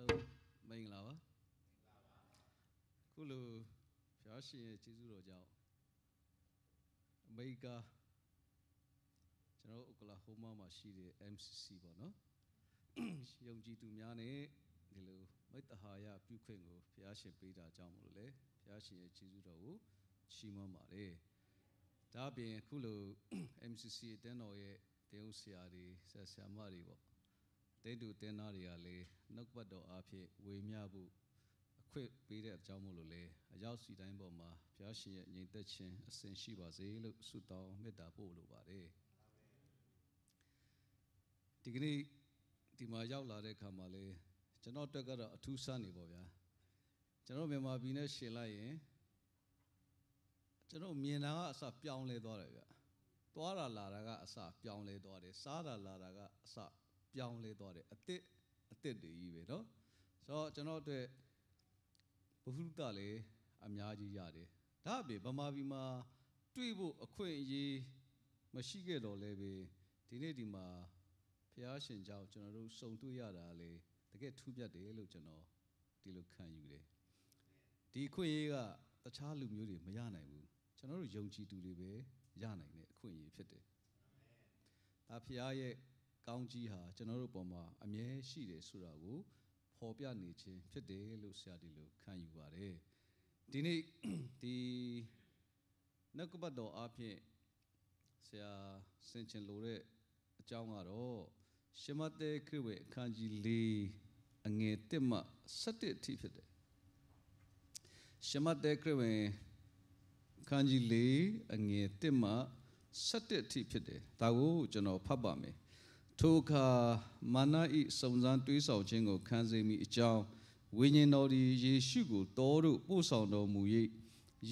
လုံးမင်္ဂလာပါခုလိုဖျားရှင်ရဲ့ကျေးဇူးတော်ကြောင့်အမေရိကကျွန်တော်အိုကလာဟိုးမားမှာရှိတဲ့ MCC ပေါ့နော်ယုံကြည်သူများနဲ့ဒီလိုမိတ္တဟာယပြုခွင့်ကိုဖျားရှင်ပေးတာကြောင့်မလို့လေဖျားရှင်ရဲ့ကျေးဇူးတော်ကိုချီးမွမ်းပါတယ်ဒါအပြင်ခုလို MCC အတန်းတော်ရဲ့တေယုံဆရာတွေဆရာဆရာမတွေပေါ့တိတ်တူတင်သားတွေကလေနှုတ်ပတ်တော်အဖြစ်ဝေမျှဖို့အခွင့်ပေးတဲ့အကြောင်းမို့လို့လေအရောက်စီတိုင်းပေါ်မှာဘုရားရှင်ရဲ့ညီသက်ခြင်းအစဉ်ရှိပါစေလို့ဆုတောင်းမေတ္တာပို့လိုပါတယ်ဒီကနေ့ဒီမှာရောက်လာတဲ့အခါမှာလေကျွန်တော်တက်ကတော့အထူးဆန်းနေပါဗျာကျွန်တော်မြန်မာပြည်နဲ့ရှင်လိုက်ရင်ကျွန်တော်မြင်တာကအစပြောင်းလဲသွားတယ်ဗျာသွားတာလာတာကအစပြောင်းလဲသွားတယ်စားတာလာတာကအစပြောင်းလဲသွားတယ်အစ်စ်အစ်စ်တွေကြီးပဲเนาะဆိုတော့ကျွန်တော်အတွက်ဘုဟုတလည်းအများကြီးရတယ်ဒါအပြင်ဗမာပြည်မှာတွေ့ဖို့အခွင့်အရေးမရှိခဲ့တော့လဲပဲဒီနေ့ဒီမှာဖះရှင်ကြောင့်ကျွန်တော်တို့စုံတွေ့ရတာလေတကယ်ထူးပြတ်တယ်လို့ကျွန်တော်ဒီလိုခံယူတယ်ဒီအခွင့်အရေးကတခြားလူမျိုးတွေမရနိုင်ဘူးကျွန်တော်တို့ယုံကြည်သူတွေပဲရနိုင်တဲ့အခွင့်အရေးဖြစ်တယ်ဒါဖះရဲ့ကောင်းကြီးဟာကျွန်တော်တို့ပေါ်မှာအမြဲရှိတယ်ဆိုတာကိုဖော်ပြနေခြင်းဖြစ်တယ်လို့ဆရာဒီလိုခံယူပါတယ်ဒီနေ့ဒီနှုတ်ကပတ်တော်အားဖြင့်ဆရာဆင်ခြင်လိုတဲ့အကြောင်းကတော့ရှမတဲခရစ်ဝင်အခန်းကြီး၄အငယ်၁မှ၁၁အထိဖြစ်တယ်ရှမတဲခရစ်ဝင်အခန်းကြီး၄အငယ်၁မှ၁၁အထိဖြစ်တယ်ဒါကိုကျွန်တော်ဖတ်ပါမယ်ထိုအခါမာန၏စုံစမ်းတွေးဆောင်ခြင်းကိုခံစေမိအကြောင်းဝိညာဉ်တော်သည်ယေရှုကိုတောတို့ပို့ဆောင်တော်မူ၍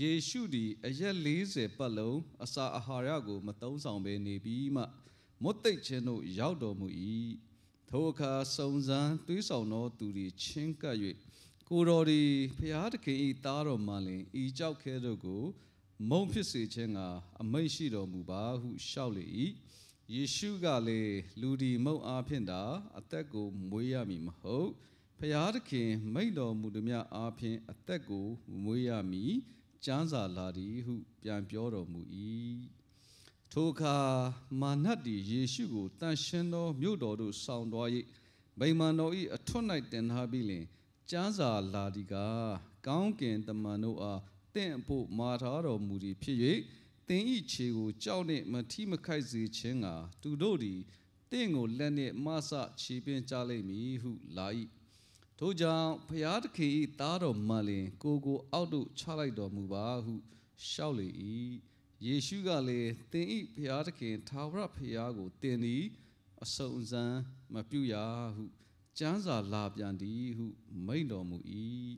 ယေရှုသည်အရက်40ပတ်လုံးအစာအာဟာရကိုမသုံးဆောင်ဘဲနေပြီးမှမွတ်သိပ်ခြင်းတို့ရောက်တော်မူ၏ထိုအခါစုံစမ်းတွေးဆောင်သောသူသည်ချင်းကပ်၍ကိုတော်သည်ဖျားသခင်၏သားတော်မှလင်ဤကြောက်ခဲတို့ကို မုံဖြစ်စေခြင်းကအမိန့်ရှိတော်မူပါဟုလျှောက်လေ၏ယေရှုကလေလူဒီမုတ်အားဖြင့်သာအသက်ကိုမွေးရမည်မဟုတ်ဖျားသခင်မိတ်တော်မူသည်။အားဖြင့်အသက်ကိုမွေးရမည်ကျမ်းစာလာသည်ဟုပြန်ပြောတော်မူ၏ထိုအခါမာနတ်သည်ယေရှုကိုတန်ရှင်းသောမြို့တော်သို့ဆောင်သွား၍ဗိမာန်တော်၏အထွတ်၌တင်ထားပြီးလျှင်ကျမ်းစာလာသည်ကကောင်းကင်တမန်တို့အားတင့်ဖို့မာထားတော်မူသည်ဖြစ်၍သင်၏ခြေကိုကြောက်နှင့်မထိမခိုက်စေခြင်းကသူတို့သည်တင့်ကိုလက်နှင့်မဆခြေပင်ကြလိမ့်မည်ဟုလာ၏ထို့ကြောင့်ဖျားသခင်၏သားတော်မှလင် ကိုကိုအောက်သို့ချလိုက်တော်မူပါဟုလျှောက်လေ၏ယေရှုကလည်းသင်၏ဖျားသခင်သာဝရဖျားကိုသင်သည်အစုံစမ်းမပြုရဟုကျမ်းစာလာပြန်သည်ဟုမိန့်တော်မူ၏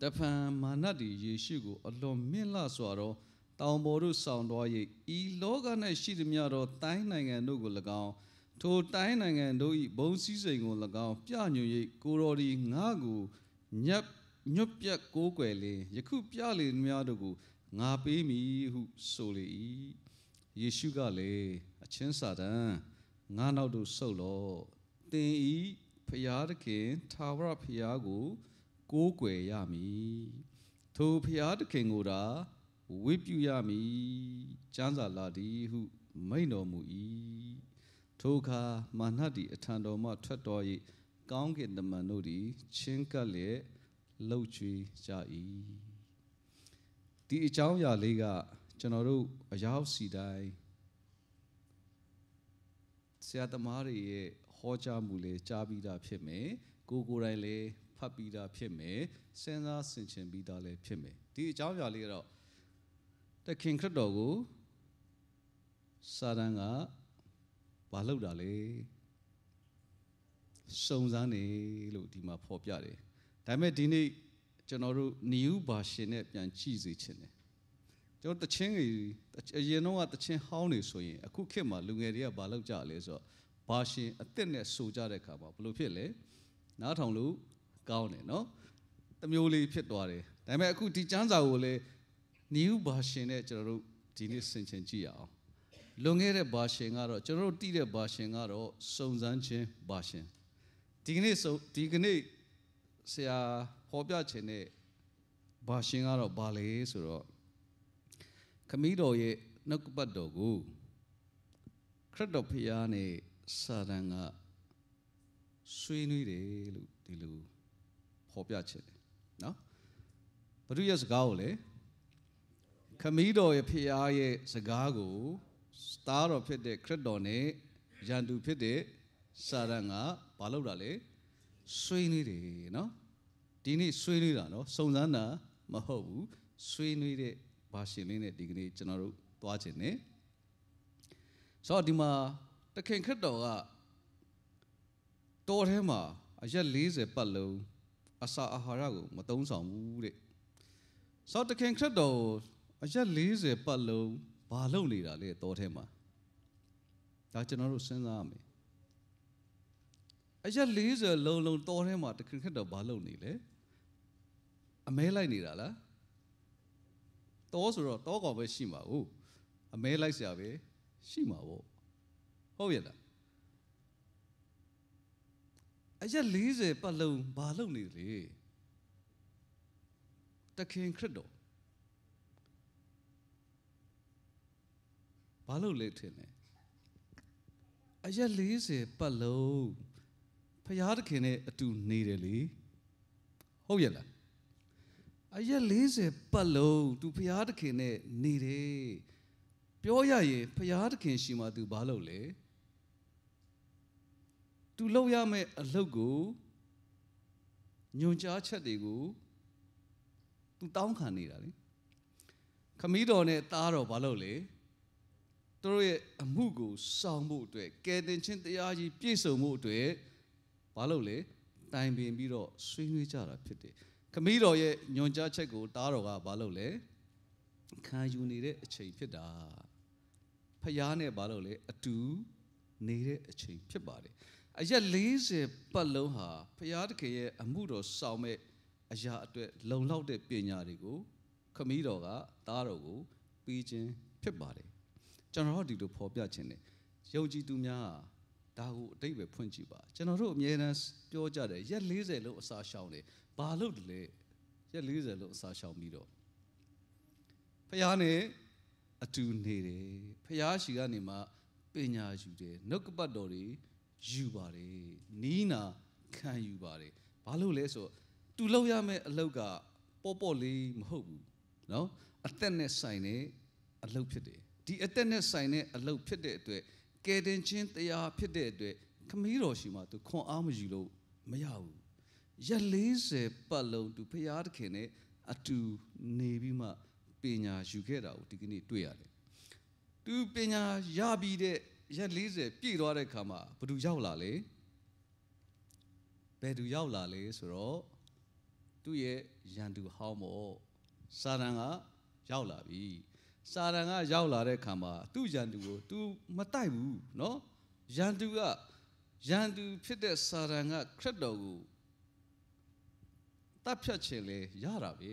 တဖန်မာနတ်သည်ယေရှုကို အလွန်မြင့်လှစွာသောတောင်ပေါ်တို့ဆောင်တော်၏ဤလောက၌ရှိသည်များသောတိုင်းနိုင်ငံတို့ကို၎င်းထိုတိုင်းနိုင်ငံတို့၏ဘုံစည်းစိမ်ကို၎င်းပြညွန်၍ကိုတော်ဒီငါကိုညက်ညွတ်ပြက်ကိုးကွယ်လင်ယခုပြလေများတို့ကိုငါပေးမည်ဟုဆိုလေ၏ယေရှုကလည်းအချင်းစာတန်ငါနောက်တို့ဆုတ်လောသင်ဤဖျားသခင်သာဝရဖျားကိုကိုးကွယ်ရမည်ထိုဖျားသခင်ကိုသာဝိပုယမိကျမ်းစာလာသည်ဟုမိန်တော်မူ၏ထိုအခါမာနတိအထံတော်မှထွက်တော်၏ကောင်းကင်တမန်တို့သည်ချင်းကပ်လျက်လှုပ်ချွေကြ၏ဒီအကြောင်းအရာလေးကကျွန်တော်တို့အရောက်စီတိုင်းဆရာသမားတွေရဲ့ဟောကြားမှုလေးကြားပြီးသားဖြစ်မယ်ကိုကိုယ်တိုင်လည်းဖတ်ပြီးသားဖြစ်မယ်စဉ်းစားဆင်ခြင်ပြီးသားလည်းဖြစ်မယ်ဒီအကြောင်းအရာလေးကတော့တခင်ခရစ်တော်ကိုစာတန်ကဘာလုပ်တာလဲစုံစမ်းနေလို့ဒီမှာဖော်ပြတယ်ဒါပေမဲ့ဒီနေ့ကျွန်တော်တို့ new version နဲ့ပြန်ကြည့်စေချင်တယ်ကျွန်တော်တချင်းကြီးအရင်တော့ကတချင်းဟောင်းနေဆိုရင်အခုခေတ်မှာလူငယ်တွေကဘာလုပ်ကြလဲဆိုတော့ version အစ်စ်နဲ့ဆိုကြတဲ့အခါမှာဘယ်လိုဖြစ်လဲနားထောင်လို့ကောင်းတယ်နော်တမျိုးလေးဖြစ်သွားတယ်ဒါပေမဲ့အခုဒီကျမ်းစာကိုလည်း new version နဲ့ကျွန်တော်တို့ဒီနေ့ဆင်ခြင်ကြည့်ရအောင်လွန်ခဲ့တဲ့ version ကတော့ကျွန်တော်တို့တိတဲ့ version ကတော့စုံစမ်းခြင်း version ဒီကနေ့ဒီကနေ့ဆရာဟောပြခြင်းနဲ့ version ကတော့ဘာလဲဆိုတော့ခမည်းတော်ရဲ့နှုတ်ကပတ်တော်ကိုခရစ်တော်ဖျားနဲ့စာတန်ကဆွေးနွေးတယ်လို့ဒီလိုဖော်ပြခြင်းเนาะဘုရားရဲ့စကားကိုလည်းခမည်းတော်ရဲ့ဖျားရဲ့စကားကိုသားတော်ဖြစ်တဲ့ခရစ်တော်နဲ့ယန္တူဖြစ်တဲ့စာရန်ကဘာလုပ်တာလဲဆွေးနွေးတယ်နော်ဒီနေ့ဆွေးနွေးတာနော်စုံစမ်းတာမဟုတ်ဘူးဆွေးနွေးတဲ့ဘာရှင်လေးနဲ့ဒီကနေ့ကျွန်တော်တို့သွားခြင်းနဲ့ဆိုတော့ဒီမှာတခင်ခရစ်တော်ကတော်ထဲမှာအရက်40ပတ်လုံးအစာအာဟာရကိုမသုံးဆောင်ဘူးတဲ့ဆိုတော့တခင်ခရစ်တော်အရက်40ပတ်လုံးဘာလုပ်နေတာလဲတော်ထဲမှာဒါကျွန်တော်တို့စဉ်းစားရမယ်အရက်40လုံးလုံးတော်ထဲမှာတခင်ခက်တော့ဘာလုပ်နေလဲအမဲလိုက်နေတာလားတော်ဆိုတော့တော်ကောင်ပဲရှိမှာဟုတ်အမဲလိုက်စရာပဲရှိမှာပေါ့ဟုတ်ရဲ့လားအရက်40ပတ်လုံးဘာလုပ်နေလဲတခင်ခရစ်တော်ဘာလို့လဲထင်လဲအရက်40ပတ်လုံးဖရာသခင်နဲ့အတူနေတယ်လေဟုတ်ရဲ့လားအရက်40ပတ်လုံးသူဖရာသခင်နဲ့နေတယ်ပြောရရင်ဖရာသခင်ရှိမှ तू ဘာလုပ်လဲ तू လုပ်ရမယ့်အလုပ်ကိုညွန်ကြားချက်တွေကို तू တောင်းခံနေတာလေခမီးတော်နဲ့တားတော်ဘာလုပ်လဲသူတို့ရဲ့အမှုကိုဆောင်ဖို့အတွက်ကယ်တင်ခြင်းတရားကြီးပြည့်စုံဖို့အတွက်ဘာလို့လဲတိုင်ပင်ပြီးတော့ဆွေးနွေးကြတာဖြစ်တယ်ခမီးတော်ရဲ့ညွန်ကြားချက်ကိုတားတော်ကဘာလို့လဲခံယူနေတဲ့အချိန်ဖြစ်တာဖျားနဲ့ဘာလို့လဲအတူနေတဲ့အချိန်ဖြစ်ပါတယ်အရက်40ပတ်လုံးဟာဖျားတခင်ရဲ့အမှုတော်ဆောင်မဲ့အရာအတွက်လုံလောက်တဲ့ပညာတွေကို ခမီးတော်ကတားတော်ကိုပြီးခြင်း ဖြစ်ပါတယ်ကျွန်တော်တို့ဒီလိုဖော်ပြခြင်းနဲ့ယုံကြည်သူများဟာဒါကိုအတိတ်ပဲဖွင့်ကြည့်ပါကျွန်တော်တို့အမြဲတမ်းပြောကြတယ်ရက်40လို့အစာရှောင်တယ်ဘာလို့တလဲရက်40လို့အစာရှောင်ပြီးတော့ဖះနဲ့အတူနေတယ်ဖះရှိကနေမှပညာယူတယ်နှုတ်ကပတ်တော်တွေယူပါတယ်နီးနာခံယူပါတယ်ဘာလို့လဲဆိုသူလောက်ရမယ့်အလောက်ကပေါ့ပေါ့လေးမဟုတ်ဘူးเนาะအသက်နဲ့ဆိုင်တဲ့အလောက်ဖြစ်တယ်ဒီအသက်နဲ့ဆိုင်တဲ့အလုပ်ဖြစ်တဲ့အတွက်ကယ်တင်ခြင်းတရားဖြစ်တဲ့အတွက်ခမည်းတော်ရှိမှသူခွန်အားမယူလို့မရဘူးရက်40ပတ်လုံးသူဖရာသခင်နဲ့အတူနေပြီးမှပညာယူခဲ့တာကိုဒီကနေ့တွေ့ရတယ်သူပညာရပြီးတဲ့ရက်40ပြည့်သွားတဲ့အခါမှာဘသူရောက်လာလဲဘယ်သူရောက်လာလဲဆိုတော့သူ့ရဲ့ရန်သူဟောင်းပေါ့စာတန်ကရောက်လာပြီစာတန်ကရောက်လာတဲ့ခါမှာသူ့ယန္တူကို तू မတိုက်ဘူးเนาะယန္တူကယန္တူဖြစ်တဲ့စာတန်ကခရစ်တော်ကိုတပ်ဖြတ်ခြင်းလဲရတာပဲ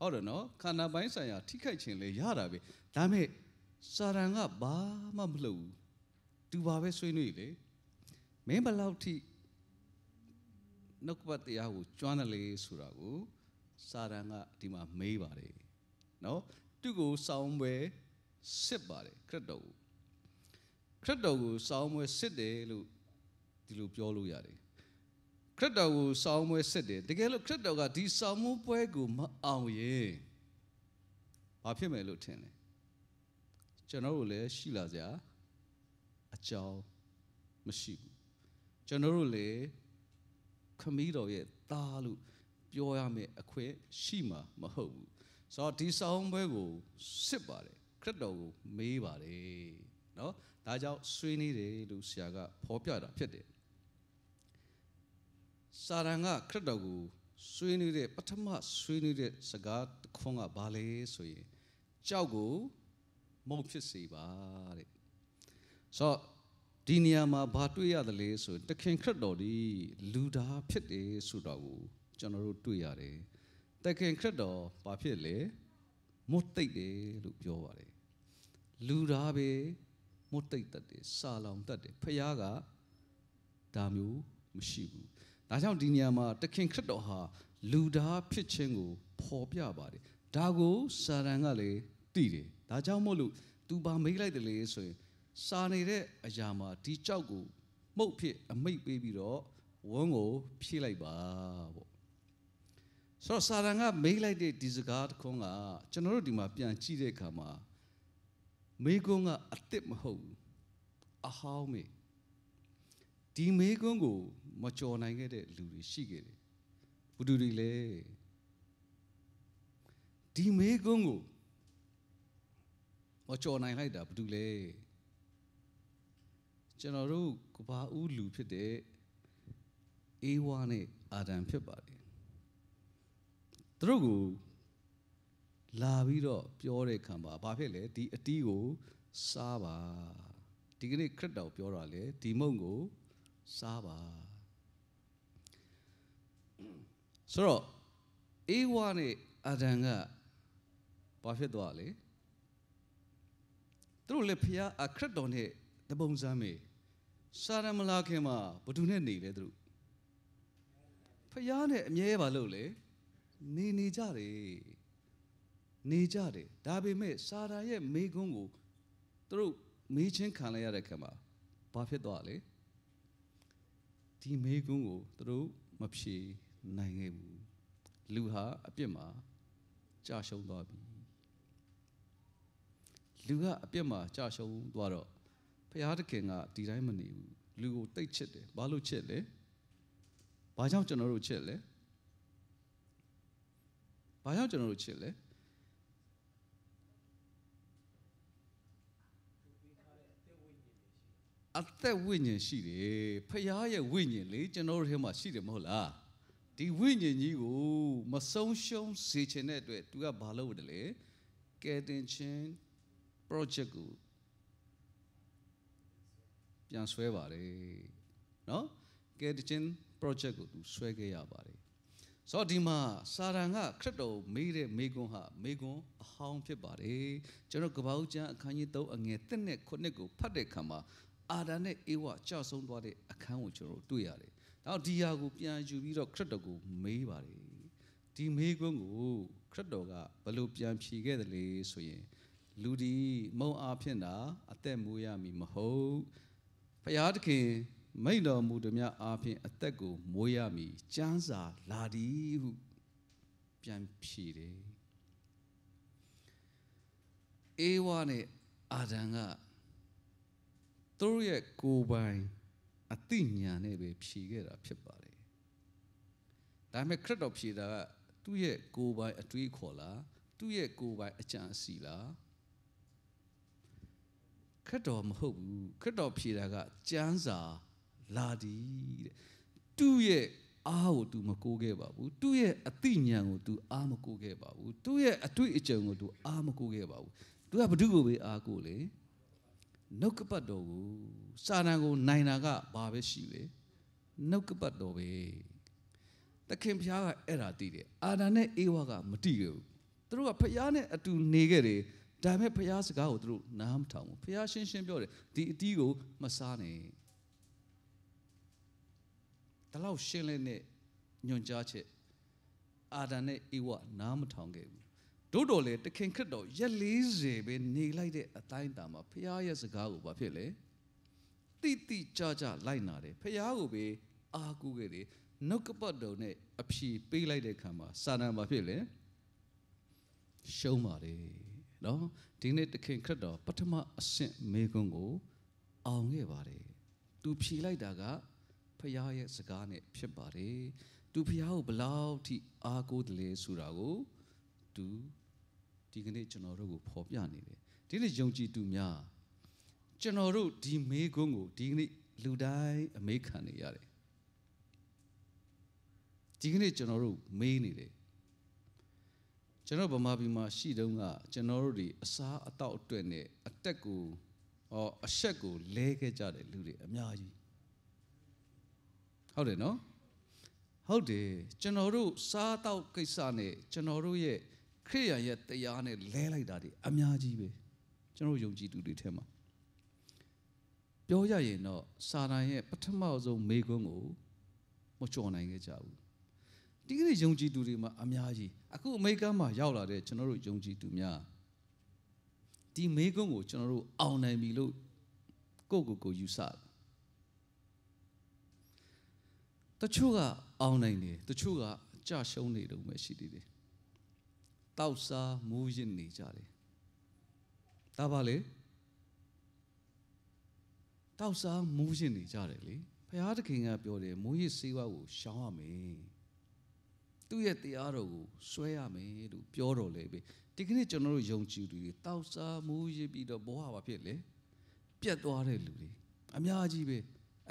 ဟုတ်တယ်နော်ခန္ဓာပိုင်းဆိုင်ရာထိခိုက်ခြင်းလဲရတာပဲဒါမဲ့စာတန်ကဘာမှမလုပ်ဘူး तू ဘာပဲဆွေးနွေးလေမင်းဘလောက်ထိနှုတ်ပတ်တရားကိုကျွမ်းတယ်လေဆိုတာကိုစာတန်ကဒီမှာမေးပါတယ်နော်သူ့ကိုစောင်းပွဲစစ်ပါတယ်ခရစ်တော်ကိုခရစ်တော်ကိုစောင်းပွဲစစ်တယ်လို့ဒီလိုပြောလို့ရတယ်ခရစ်တော်ကိုစောင်းပွဲစစ်တယ်တကယ်လို့ခရစ်တော်ကဒီစောင်းပွဲကိုမအောင်ရင်ဘာဖြစ်မယ်လို့ထင်လဲကျွန်တော်တို့လည်းရှိလာကြအကြောင်းမရှိဘူးကျွန်တော်တို့လည်းခမီးတော်ရဲ့သားလို့ပြောရမယ့်အခွင့်ရှိမှာမဟုတ်ဘူးဆိုတော့ဒီဆောင်းပွဲကိုစစ်ပါတယ်ခရစ်တော်ကိုမေးပါတယ်နော်ဒါကြောင့်ဆွေးနွေးတယ်လို့ဆရာကဖော်ပြတာဖြစ်တယ်စာရန်ကခရစ်တော်ကိုဆွေးနွေးတဲ့ပထမဆွေးနွေးတဲ့စကားတစ်ခွန်းကဘာလဲဆိုရင်ကြောက်ကိုမုံဖြစ်စေပါတဲ့ဆိုတော့ဒီနေရာမှာဘာတွေ့ရသလဲဆိုရင်တခင်ခရစ်တော်ဒီလူသားဖြစ်တယ်ဆိုတော့ကိုကျွန်တော်တို့တွေ့ရတယ်တခင်ခရစ်တော်ဘာဖြစ်လဲမွတ်တိတ်တယ်လို့ပြောပါတယ်လူသားပဲမွတ်တိတ်တတ်တယ်စာလောင်တတ်တယ်ဖခင်ကဒါမျိုးမရှိဘူးဒါကြောင့်ဒီနေရာမှာတခင်ခရစ်တော်ဟာလူသားဖြစ်ခြင်းကိုဖော်ပြပါတယ်ဒါကိုစာရန်ကလည်းသိတယ်ဒါကြောင့်မို့လို့ तू ဘာမိတ်လိုက်တယ်လေဆိုရင်စာနေတဲ့အရာမှာဒီကြောက်ကိုမှုတ်ဖြစ်အမိတ်ပေးပြီးတော့ဝန်းကိုဖြည့်လိုက်ပါပေါ့ဆိုတော့စာရန်ကမေးလိုက်တဲ့ဒီစကားတစ်ခုကကျွန်တော်တို့ဒီမှာပြန်ကြည့်တဲ့အခါမှာမေးခွန်းကအစ်စ်မဟုတ်ဘူးအဟောင်းမေးဒီမေးခွန်းကိုမကြော်နိုင်ခဲ့တဲ့လူတွေရှိခဲ့တယ်ဘုသူတွေလည်းဒီမေးခွန်းကိုမကြော်နိုင်လိုက်တာဘုသူလဲကျွန်တော်တို့ကဘာဦးလူဖြစ်တဲ့အေဝါနဲ့အာဒံဖြစ်ပါတယ်သူတို့ကိုလာပြီးတော့ပြောတဲ့ခံပါဘာဖြစ်လဲဒီအတီးကိုစားပါဒီကနေ့ခရစ်တော်ပြောတာလေဒီမုံကိုစားပါဆိုတော့အေဝါနဲ့အာဒံကဘာဖြစ်သွားလဲသူတို့လည်းဖျားအခရစ်တော်နဲ့တပုံစမ်းမေစာရမလာခင်မှာဘသူနဲ့နေလဲသူတို့ဖျားနဲ့အမြဲပါလို့လေနေနေကြတယ်နေကြတယ်ဒါပေမဲ့စာတန်ရဲ့မိကွန်းကိုသူတို့မေးချင်းခံလိုက်ရတဲ့ခါမှာဘာဖြစ်သွားလဲဒီမိကွန်းကိုသူတို့မဖြေနိုင်ခဲ့ဘူးလူဟာအပြစ်မှာကြာရှုံးသွားပြီလူကအပြစ်မှာကြာရှုံးသွားတော့ဘုရားသခင်ကဒီတိုင်းမနေဘူးလူကိုတိတ်ချစ်တယ်ဘာလို့ချစ်လဲဘာကြောင့်ကျွန်တော်တို့ချစ်လဲ။ဘာကြောင့်ကျွန်တော်တို့ချစ်လဲ။အသက်ဝိညာဉ်ရှိတယ်။ဖခင်ရဲ့ဝိညာဉ်လေးကျွန်တော်တို့ထဲမှာရှိတယ်မဟုတ်လား။ဒီဝိညာဉ်ကြီးကိုမဆုံးရှုံးစေချင်တဲ့အတွက်သူကဘာလုပ်တယ်လဲ။ကယ်တင်ခြင်း project ကိုပြန်ဆွဲပါတယ်။နော်။ကယ်တင်ခြင်း project ကိုသူဆွဲခဲ့ရပါတယ်။ဆိုတော့ဒီမှာစာရန်ကခရစ်တော်မေးတဲ့မေကွန်းဟာမေကွန်းအဟောင်းဖြစ်ပါတယ်ကျွန်တော်ကပ္ပဦးကျမ်းအခန်းကြီး3အငယ်1နဲ့9ကိုဖတ်တဲ့အခါမှာအာဒံနဲ့အေဝကြောက်ဆုံးသွားတဲ့အခန်းကိုကျွန်တော်တွေ့ရတယ်နောက်ဒီဟာကိုပြန်ယူပြီးတော့ခရစ်တော်ကိုမေးပါတယ်ဒီမေကွန်းကိုခရစ်တော်ကဘယ်လိုပြန်ဖြေခဲ့တယ်လဲဆိုရင်လူဒီမုံအားဖြင့်တာအသက်မွေးရမည်မဟုတ်ဖျားသခင်မိတ်တော်မူသည်များအားဖြင့်အသက်ကိုမွေးရမည်စံစာလာသည်ဟုပြန်ဖြေတယ်အေဝါနဲ့အာဒံကသူတို့ရဲ့ကိုယ်ပိုင်အသိဉာဏ်နဲ့ပဲဖြေခဲ့တာဖြစ်ပါတယ်ဒါပေမဲ့ခရစ်တော်ဖြေတာကသူ့ရဲ့ကိုယ်ပိုင်အတွေးခေါ်လားသူ့ရဲ့ကိုယ်ပိုင်အကြံအစီလားခရစ်တော်မဟုတ်ဘူးခရစ်တော်ဖြေတာကစံစာလာသည်တဲ့သူ့ရဲ့အားကို तू မကိုးခဲ့ပါဘူးသူ့ရဲ့အသိဉာဏ်ကို तू အားမကိုးခဲ့ပါဘူးသူ့ရဲ့အတွေ့အကြုံကို तू အားမကိုးခဲ့ပါဘူး तू ကဘု து ကိုပဲအားကိုးလေနှုတ်ကပတ်တော်ကိုစာတန်ကိုနိုင်တာကဘာပဲရှိလေနှုတ်ကပတ်တော်ပဲသခင်ဖျားကအဲ့ဒါတည်တယ်အာဒာနဲ့အေဝါကမတည်ခဲ့ဘူးသူတို့ကဖျားနဲ့အတူနေခဲ့တယ်ဒါပေမဲ့ဖျားစကားကိုသူတို့နားမထောင်ဘူးဖျားရှင်းရှင်းပြောတယ်ဒီအတီးကိုမစားနဲ့ဒါလောက်ရှင်းလင်းတဲ့ညွန်ကြားချက်အာဒံနဲ့ဧဝနားမထောင်ခဲ့ဘူးတို့တော်လေတခင်ခရစ်တော်ရက်40ပဲနေလိုက်တဲ့အတိုင်းတာမှာဖခင်ရဲ့စကားကိုဘာဖြစ်လဲတိတိကြကြလိုက်နာတယ်ဖခင်ကိုပဲအားကိုးခဲ့တယ်နှုတ်ကပတ်တော်နဲ့အဖြေပေးလိုက်တဲ့ခံမှာစာတန်ဘာဖြစ်လဲရှုံးပါတယ်နော်ဒီနေ့တခင်ခရစ်တော်ပထမအဆင့်မေခွန်းကိုအောင်ခဲ့ပါတယ်သူဖြေလိုက်တာကဖရားရဲ့စကားနဲ့ဖြစ်ပါတယ်သူဖရားကိုဘလောက်ထိအားကိုးတယ်လဲဆိုတာကိုသူဒီကနေ့ကျွန်တော်တို့ကိုဖော်ပြနေတယ်ဒီနေ့ယုံကြည်သူများကျွန်တော်တို့ဒီမေခွန်းကိုဒီကနေ့လူတိုင်းအမေခံနေရတယ်ဒီကနေ့ကျွန်တော်တို့မေးနေတယ်ကျွန်တော်ဗမာပြည်မှာရှိတုန်းကကျွန်တော်တို့ဒီအစားအသောက်အတွက်နဲ့အတက်ကိုဟောအဆက်ကိုလဲခဲ့ကြတဲ့လူတွေအများကြီးဟုတ်တယ်နော်ဟုတ်တယ်ကျွန်တော်တို့စားတောက်ကိစ္စနဲ့ကျွန်တော်တို့ရဲ့ခရိယံရဲ့တရားနဲ့လဲလိုက်တာတွေအများကြီးပဲကျွန်တော်ယုံကြည်သူတွေထဲမှာပြောရရင်တော့စာတန်ရဲ့ပထမဆုံးမေခွန်းကိုမကျော်နိုင်ခဲ့ကြဘူးဒီကနေ့ယုံကြည်သူတွေမှာအများကြီးအခုအမေရိကန်မှာရောက်လာတဲ့ကျွန်တော်တို့ယုံကြည်သူများဒီမေခွန်းကိုကျွန်တော်တို့အောင်နိုင်ပြီလို့ကိုယ့်ကိုယ်ကိုယူဆတယ်တချို့ကအောင်နိုင်တယ်တချို့ကကြရှုံးနေတော့မှရှိသေးတယ်တောက်စားမိုးရစ်နေကြတယ်ဒါပါလေတောက်စားမိုးရစ်နေကြတယ်လေဘုရားသခင်ကပြောတယ်မိုးရစ်စေဝါကိုရှောင်ရမယ်သူ့ရဲ့တရားတော်ကိုဆွဲရမယ်လို့ပြောတော်လေပြီဒီကနေ့ကျွန်တော်တို့ယုံကြည်သူတွေတောက်စားမိုးရစ်ပြီးတော့ဘဝဘာဖြစ်လဲပြတ်သွားတဲ့လူတွေအများကြီးပဲ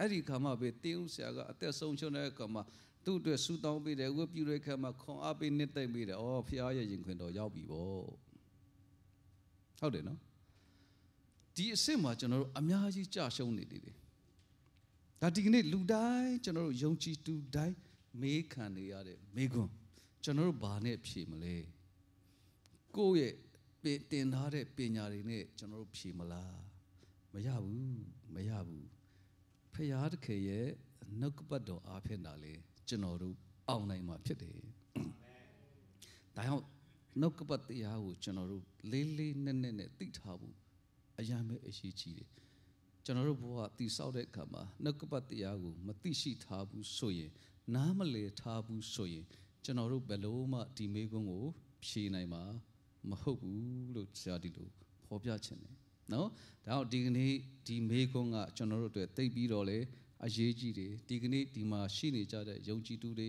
အဲ့ဒီခါမှပဲတေးဦးဆရာကအသက်ဆုံးရှုံးတဲ့အခါမှာသူ့အတွက်ဆူတောင်းပေးတယ်ဝတ်ပြုတဲ့ခါမှာခွန်အားပေးနှစ်သိမ့်ပေးတယ်။အော်ဖရာရဲ့ရင်ခွင်တော်ရောက်ပြီပေါ့။ဟုတ်တယ်နော်။ဒီအစ်စ်မှာကျွန်တော်တို့အများကြီးကြာရှုံးနေသေးတယ်။ဒါဒီကနေ့လူတိုင်းကျွန်တော်တို့ယုံကြည်သူတိုင်းမေးခံနေရတဲ့မေခွန်းကျွန်တော်တို့ဘာနဲ့ဖြေမလဲ။ကိုယ့်ရဲ့တင်ထားတဲ့ပညာတွေနဲ့ကျွန်တော်တို့ဖြေမလား။မရဘူးမရဘူး။ဖရာသခင်ရဲ့နှုတ်ကပတ်တော်အားဖြင့်ဒါလေကျွန်တော်တို့အောင်နိုင်မှာ ဖြစ်တယ်။ဒါကြောင့်နှုတ်ကပတ်တရားကိုကျွန်တော်တို့လေးလေးနက်နက်နဲ့သိထားဖို့အရာမဲ့အရေးကြီးတယ်။ကျွန်တော်တို့ဘဝတည်ဆောက်တဲ့အခါမှာနှုတ်ကပတ်တရားကို မသိရှိထားဘူးဆိုရင် နားမလည်ထားဘူးဆိုရင်ကျွန်တော်တို့ဘယ်လို့မှဒီမေးခွန်းကိုဖြေနိုင်မှာမဟုတ်ဘူးလို့ဆရာဒီလိုဖော်ပြခြင်းတယ်နော်ဒါတော့ဒီကနေ့ဒီမေခွန်းကကျွန်တော်တို့အတွက်သိပြီးတော့လေအရေးကြီးတယ်ဒီကနေ့ဒီမှာရှိနေကြတဲ့ယုံကြည်သူတွေ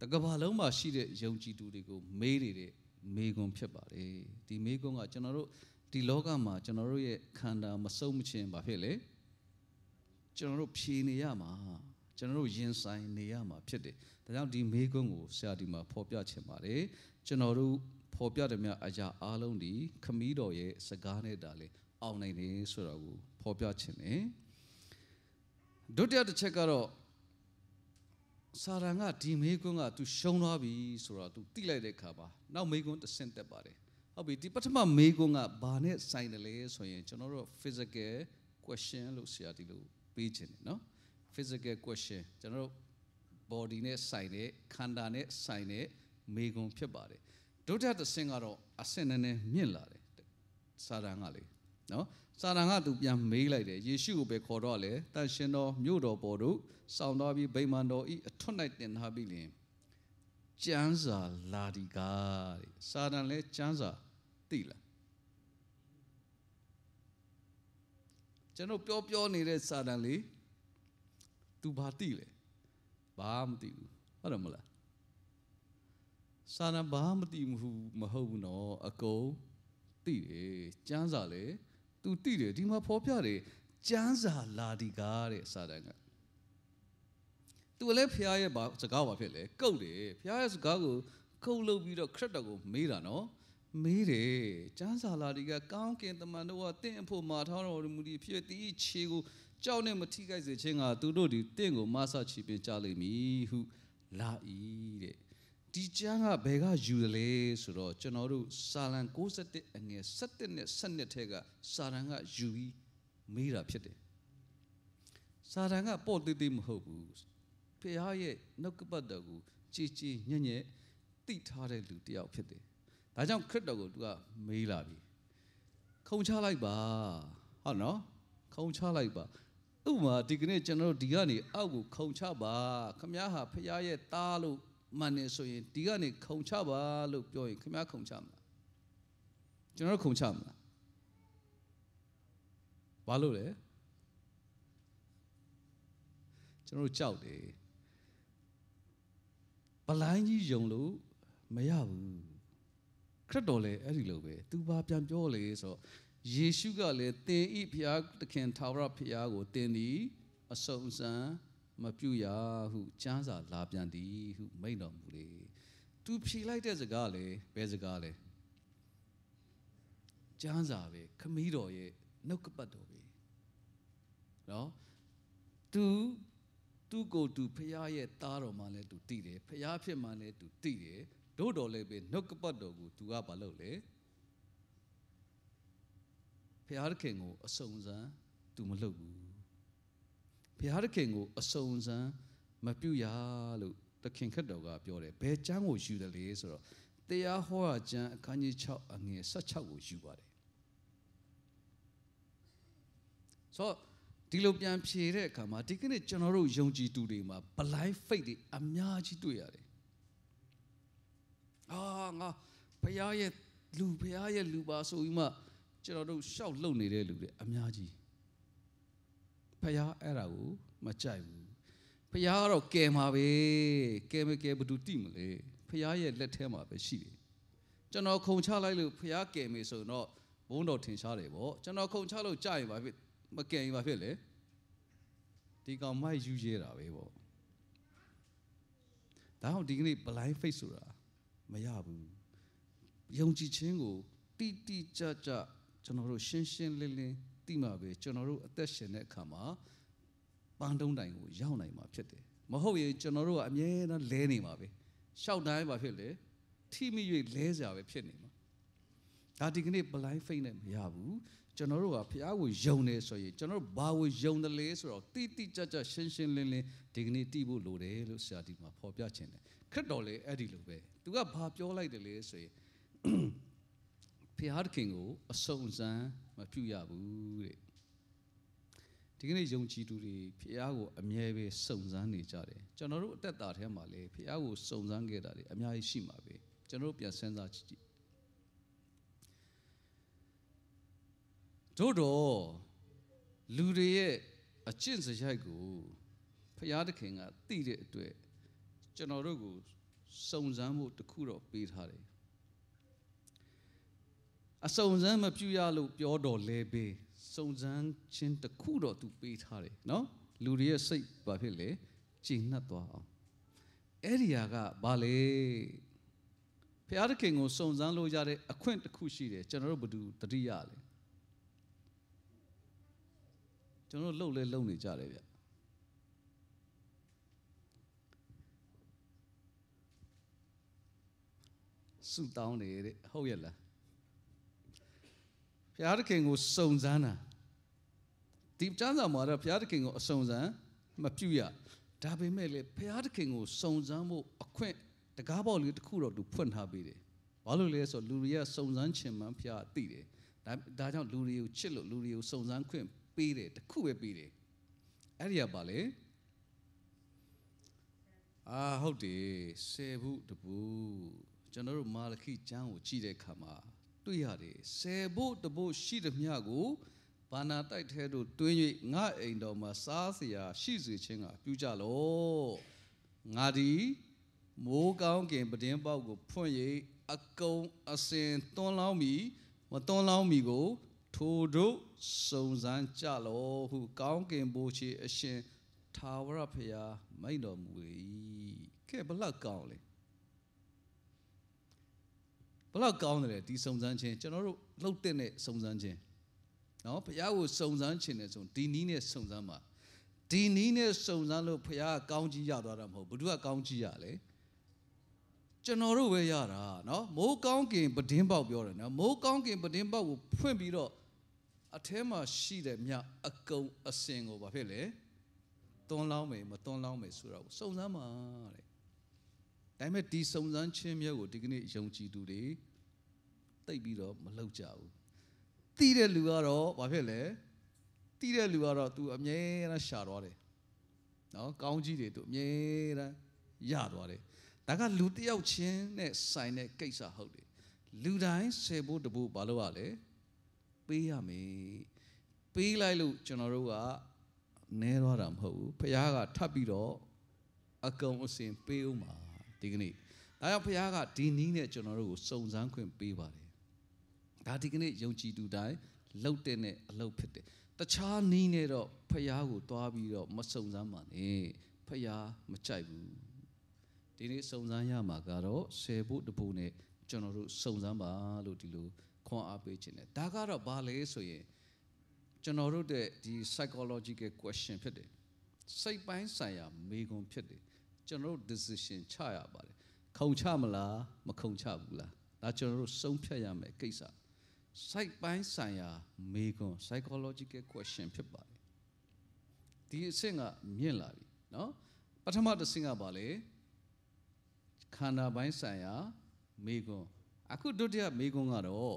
တကဘာလုံးမှာရှိတဲ့ယုံကြည်သူတွေကို မေးနေတဲ့မေခွန်းဖြစ်ပါတယ်ဒီမေခွန်းကကျွန်တော်တို့ဒီလောကမှာ ကျွန်တော်တို့ရဲ့ခန္ဓာမဆုံးမခြင်းဘာဖြစ်လဲကျွန်တော်တို့ဖြေနေရမှာ ကျွန်တော်တို့ရင်ဆိုင်နေရမှာဖြစ်တယ်ဒါကြောင့်ဒီမေခွန်းကိုဆရာဒီမှာဖော်ပြချင်ပါတယ်ကျွန်တော်တို့ဖော်ပြသည်များအရာအားလုံးဒီခမီးတော်ရဲ့စကားနဲ့တားလေအောင်နိုင်တယ်ဆိုတော့ကိုဖော်ပြခြင်းနဲ့ဒုတိယတစ်ချက်ကတော့စာရန်ကဒီမေကွန်းက तू ရှုံးသွားပြီဆိုတော့ तू တိလိုက်တဲ့အခါမှာနောက်မေကွန်းတဆင့်တက်ပါတယ်ဟုတ်ပြီဒီပထမမေကွန်းကဘာနဲ့ဆိုင်တယ်လဲဆိုရင်ကျွန်တော်တို့ physical question လို့ဆရာဒီလိုပေးခြင်းတယ်နော် physical question ကျွန်တော်တို့ body နဲ့ဆိုင်တဲ့ခန္ဓာနဲ့ဆိုင်တဲ့မေကွန်းဖြစ်ပါတယ်ဒုတိယသင်းကတော့အဆင့်နည်းနည်းမြင့်လာတယ်စာတန်ကလေနော်စာတန်ကသူပြန်မေးလိုက်တယ်ယေရှုကိုပဲခေါ်တော့လေတန်ရှင်တော်မြို့တော်ပေါ်တို့စောင်းသွားပြီးဗိမာန်တော်ဤအထွတ်၌တင်ထားပြီးလင်ကျမ်းစာလာဒီကာတဲ့စာတန်လည်းကျမ်းစာသိလားကျွန်တော်ပြောပြောနေတဲ့စာတန်လေ तू ဘာသိလဲဘာမသိဘူးဟုတ်တယ်မလားစာနာဘာမသိမှုမဟုတ်ဘူးနော်အကုန်သိတယ်ကျမ်းစာလေ तू သိတယ်ဒီမှာဖော်ပြတယ်ကျမ်းစာလာဒီကားတဲ့စာတန်က तू လည်းဖျားရဲ့ဘာစကားဘာဖြစ်လဲကုတ်တယ်ဖျားရဲ့စကားကိုကုတ်လုပ်ပြီးတော့ခရစ်တော်ကိုမေးတာနော်မေးတယ်ကျမ်းစာလာဒီကကောင်းကင်တမန်တော်ကတင့်အဖို့မာထားတော်မူသည့်ဖြစ်သည့်ခြေကိုကြောက်နဲ့မထိခိုက်စေခြင်းကသူတို့ဒီတင့်ကိုမဆချီပင်ကြလိမ့်မည်ဟုလာ၏တဲ့ဒီကျမ်းကဘယ်ကယူတယ်လဲဆိုတော့ကျွန်တော်တို့စာလံ61အငယ်17နဲ့17ထဲကစာရန်ကယူပြီးမေးတာဖြစ်တယ်စာရန်ကပေါ့သေးသေးမဟုတ်ဘူးဖခင်ရဲ့နှုတ်ကပတ်တော်ကိုကြည်ကြည်ညံ့ညံ့သိထားတဲ့လူတယောက်ဖြစ်တယ်ဒါကြောင့်ခရစ်တော်ကိုသူကမေးလာပြီခုံချလိုက်ပါဟုတ်နော်ခုံချလိုက်ပါဥပမာဒီကနေ့ကျွန်တော်တို့ဒီကနေအောက်ကိုခုံချပါခမည်းဟာဖခင်ရဲ့သားလို့မှန်နေဆိုရင်ဒီကနေခုံချပါလို့ပြောရင်ခင်ဗျားခုံချမလားကျွန်တော်ခုံချမလားဘာလို့လဲကျွန်တော်ကြောက်တယ်ဘလိုင်းကြီးယုံလို့မရဘူးခရစ်တော်လည်းအဲ့ဒီလိုပဲသူဘာပြန်ပြောလဲဆိုတော့ယေရှုကလည်းသင်ဤဖျားသခင်သာဝရဖျားကိုသင်သည်အစုံစမ်းမပြုရဟုကျမ်းစာလာပြန်သည်ဟုမိန့်တော်မူလေသူဖြေလိုက်တဲ့စကားလေဘယ်စကားလဲကျမ်းစာပဲခမီးတော်ရဲ့နှုတ်ကပတ်တော်ပဲနော်သူသူကိုယ်သူဖရာရဲ့သားတော်မှလည်းသူတည်တယ်ဖရာဖြစ်မှလည်းသူတည်တယ်တို့တော်လည်းပဲနှုတ်ကပတ်တော်ကိုသူကမလုပ်လေဖရာခင်ကိုအစုံစမ်းသူမလုပ်ဘူးဘုရားသခင်ကိုအစုံစမ်းမပြုရလို့သခင်ခရစ်တော်ကပြောတယ်ဘယ်ကျမ်းကိုယူတယ်လဲဆိုတော့တရားဟောရာကျမ်းအခန်းကြီး6အငယ်16ကိုယူပါတယ်ဆိုတော့ဒီလိုပြန်ဖြေတဲ့အခါမှာဒီကနေ့ကျွန်တော်တို့ယုံကြည်သူတွေမှာ blind faith တွေအများကြီးတွေ့ရတယ်အာငါဘုရားရဲ့လူဘုရားရဲ့လူပါဆိုပြီးမှကျွန်တော်တို့ရှောက်လုံနေတဲ့လူတွေအများကြီးဖះအဲ့ဒါကိုမကြိုက်ဘူးဖះကတော့ကဲမှာပဲကဲမကဲဘသူတိမလဲဖះရဲ့လက်ထဲမှာပဲရှိတယ်ကျွန်တော်ခုံချလိုက်လို့ဖះကဲမေဆိုတော့ဘုန်းတော်ထင်ရှားတယ်ပေါ့ကျွန်တော်ခုံချလို့ကြရင်ဘာဖြစ်မကဲရင်ဘာဖြစ်လဲဒီကောင်မိုက်ယူရဲတာပဲပေါ့ဒါအောင်ဒီကနေ့ blind faith ဆိုတာမရဘူးယုံကြည်ခြင်းကိုတိတိကျကျကျွန်တော်တို့ရှင်းရှင်းလင်းလင်းသိမှပဲကျွန်တော်တို့အသက်ရှင်တဲ့အခါမှာပန်းတုံးတိုင်ကိုရောက်နိုင်မှာဖြစ်တယ်မဟုတ်ရင်ကျွန်တော်တို့ကအမြဲတမ်းလဲနေမှာပဲရှောက်တိုင်းပါဖြစ်လေထိမိ၍လဲစရာပဲဖြစ်နေမှာဒါဒီကနေ့ blind faith နဲ့မရဘူးကျွန်တော်တို့ကဖျားကိုယုံနေဆိုရင်ကျွန်တော်တို့ဘာကိုယုံတယ်လဲဆိုတော့တိတိကျကျရှင်းရှင်းလင်းလင်းဒီကနေ့တိဖို့လိုတယ်လို့ဆရာဒီမှာဖော်ပြခြင်းတယ်ခရစ်တော်လည်းအဲ့ဒီလိုပဲသူကဘာပြောလိုက်တယ်လဲဆိုရင်ဖျားသခင်ကိုအစုံစမ်းမပြုရဘူးတဲ့ဒီကနေ့ယုံကြည်သူတွေဖျားကိုအမြဲပဲစုံစမ်းနေကြတယ်ကျွန်တော်တို့အသက်တာထဲမှာလည်းဖျားကိုစုံစမ်းခဲ့တာတွေအများကြီးရှိမှာပဲကျွန်တော်တို့ပြန်စဉ်းစားကြည့်တို့တော့လူတွေရဲ့အကျင့်စရိုက်ကိုဖျားသခင်ကသိတဲ့အတွက်ကျွန်တော်တို့ကိုစုံစမ်းဖို့တခုတော့ပေးထားတယ်အစုံစမ်းမပြုရလို့ပြောတော်လဲပေးစုံစမ်းခြင်းတစ်ခုတော့သူပေးထားတယ်နော်လူတွေရဲ့စိတ်ဘာဖြစ်လဲကြည်နှက်သွားအောင်အဲ့ဒီဟာကဘာလဲဖျားသခင်ကိုစုံစမ်းလို့ရတဲ့အခွင့်တစ်ခုရှိတယ်ကျွန်တော်တို့ဘယ်သူတတိယလဲကျွန်တော်လှုပ်လဲလှုပ်နေကြတယ်ဗျဆူတောင်းတယ်တဲ့ဟုတ်ရဲ့လားဘုရားသခင်ကိုစုံစမ်းတာဒီကျမ်းစာမှာတော့ဘုရားသခင်ကိုအစုံစမ်းမပြုရဒါပေမဲ့လေဘုရားသခင်ကိုစုံစမ်းဖို့အခွင့်တကားပေါက်လေးတစ်ခုတော့သူဖွင့်ထားပေးတယ်ဘာလို့လဲဆိုတော့လူတွေကစုံစမ်းချင်မှန်းဘုရားသိတယ်ဒါဒါကြောင့်လူတွေကိုချစ်လို့လူတွေကိုစုံစမ်းခွင့်ပေးတယ်တစ်ခုပဲပေးတယ်အဲ့ဒီကပါလေအာဟုတ်တယ်ဆယ်ဘူးတပူကျွန်တော်တို့မာလခိကျမ်းကိုကြည့်တဲ့အခါမှာတွေ့ရတယ်ဆယ်ဖို့တဖို့ရှိသည်မြကိုဘာနာတိုက်ထဲသို့တွင်း၍ငါအိမ်တော်မှာစားเสียရှိစေခြင်းကပြုကြလော့ငါဒီမိုးကောင်းကင်ပဒင်းပေါက်ကိုဖွင့်၍အကုံအစင်တွန်းလောင်းမိမတွန်းလောင်းမိကိုထိုတို့စုံစမ်းကြလောဟုကောင်းကင်ဘိုးချီအရှင်သာဝရဖရာမိန်တော်မူ၏ကဲဘလောက်ကောင်းလဲလောက်ကောင်းတယ်ဒီစုံစမ်းခြင်းကျွန်တော်တို့လှုပ်တဲ့နဲ့စုံစမ်းခြင်းနော်ဘုရားကိုစုံစမ်းခြင်းနဲ့ဆိုဒီနီးနဲ့စုံစမ်းပါဒီနီးနဲ့စုံစမ်းလို့ဘုရားကောင်းကြီးရသွားတာမဟုတ်ဘူးဘုသူကကောင်းကြီးရလေကျွန်တော်တို့ပဲရတာနော်မိုးကောင်းကင်ပဒင်းပေါက်ပြောတယ်နော်မိုးကောင်းကင်ပဒင်းပေါက်ကိုဖွင့်ပြီးတော့အထဲမှာရှိတဲ့မြအကုံအစင်ကိုဘာဖြစ်လဲတွန်းလောင်းမယ်မတွန်းလောင်းမယ်ဆိုတော့စုံစမ်းပါတဲ့ဒါပေမဲ့ဒီစုံစမ်းခြင်းမျိုးကိုဒီကနေ့ယုံကြည်သူတွေတိတ်ပြီးတော့မလောက်ကြဘူးတီးတဲ့လူကတော့ဘာဖြစ်လဲတီးတဲ့လူကတော့ तू အမြဲတမ်းရှာသွားတယ်နော်ကောင်းကြီးတွေ तू အမြဲတမ်းရသွားတယ်ဒါကလူတယောက်ချင်းနဲ့ဆိုင်တဲ့ကိစ္စဟုတ်တယ်လူတိုင်းဆယ်ဖို့တဖို့ဘာလို့ ਆ လဲပေးရမယ်ပေးလိုက်လို့ကျွန်တော်တို့ကနဲသွားတာမဟုတ်ဘူးဖခင်ကထပ်ပြီးတော့အကုံအစင်ပေးဦးမှာဒီကနေ့ဒါကြောင့်ဘုရားကဒီနည်းနဲ့ကျွန်တော်တို့ကိုစုံစမ်းခွင့်ပေးပါတယ်ဒါဒီကနေ့ယုံကြည်သူတိုင်းလှုပ်တဲ့နဲ့အလုပ်ဖြစ်တယ်တခြားနည်းနဲ့တော့ဘုရားကိုတွားပြီးတော့မစုံစမ်းပါနဲ့ဘုရားမကြိုက်ဘူးဒီနေ့စုံစမ်းရမှာကတော့ဆယ်ဖို့တဖို့နဲ့ကျွန်တော်တို့စုံစမ်းပါလို့ဒီလိုခွန်အားပေးခြင်းနဲ့ဒါကတော့ဘာလဲဆိုရင်ကျွန်တော်တို့တဲ့ဒီ psychological question ဖြစ်တယ်စိတ်ပိုင်းဆိုင်ရာမေးခွန်းဖြစ်တယ်ကျွန်တော်တို့ decision ချရပါတယ်ခုံချမလားမခုံချဘူးလားဒါကျွန်တော်တို့ဆုံးဖြတ်ရမယ်ကိစ္စ site ပိုင်းဆိုင်ရာမေးခွန်း psychological question ဖြစ်ပါတယ်ဒီအဆင့်ကမြင့်လာပြီเนาะပထမတစ်ဆင့်ကပါလေခန္ဓာပိုင်းဆိုင်ရာမေးခွန်းအခုဒုတိယမေးခွန်းကတော့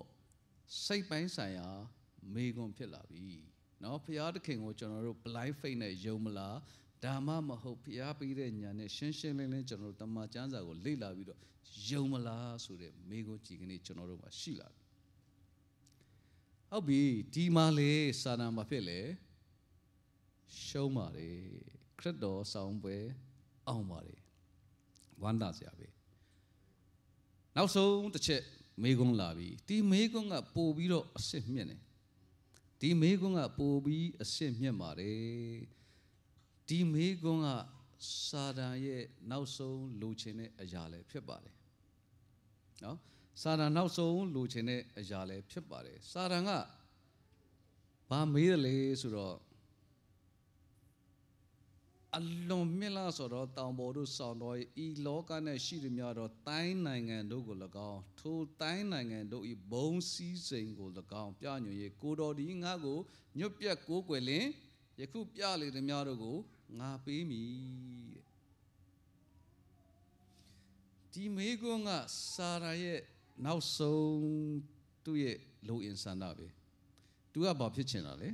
စိတ်ပိုင်းဆိုင်ရာမေးခွန်းဖြစ်လာပြီเนาะဖရာသခင်ကိုကျွန်တော်တို့ blind faith နဲ့ယုံမလားဒါမှမဟုတ်ဖျားပေးတဲ့ညာနဲ့ရှင်းရှင်းလင်းလင်းကျွန်တော်တို့တမန်ကျမ်းစာကိုလေ့လာပြီးတော့ယုံမလားဆိုတဲ့မိကိုကြည်ကနေကျွန်တော်တို့မှာရှိလာပြီဟုတ်ပြီဒီမှာလေစာနာမှာဖြစ်လေရှုံးပါလေခရစ်တော်ဆောင်ပွဲအောင်ပါလေဝမ်းသာစရာပဲနောက်ဆုံးတစ်ချက်မိကုံးလာပြီဒီမိကုံးကပို့ပြီးတော့အစ်စ်မြင့်တယ်ဒီမိကုံးကပို့ပြီးအစ်စ်မြင့်ပါတယ်ဒီမေကွန်းကစာတန်ရဲ့နောက်ဆုံးလိုချင်တဲ့အရာလည်းဖြစ်ပါတယ်နော်စာတန်နောက်ဆုံးလိုချင်တဲ့အရာလည်းဖြစ်ပါတယ်စာတန်ကဘာမေးတယ်လဲဆိုတော့အလွန်မြင့်လာဆိုတော့တောင်ပေါ်တို့ဆောင်တော်ဤလောကနဲ့ရှိသည်များတော့တိုင်းနိုင်ငံ တို့ကို၎င်းထိုတိုင်းနိုင်ငံတို့ဤဘုံစည်းစိမ်ကို၎င်းပြညွှန်ရေးကိုတော်ဒီငါ့ကိုညွတ်ပြက်ကိုးကွယ်လင်ယခုပြလေသည်များတို့ကိုငါပေးမည်တဲ့ဒီမေကွန်းကစာရာရဲ့နောက်ဆုံးသူ့ရဲ့လိုအင်ဆန္ဒပဲသူကဘာဖြစ်ချင်တာလဲ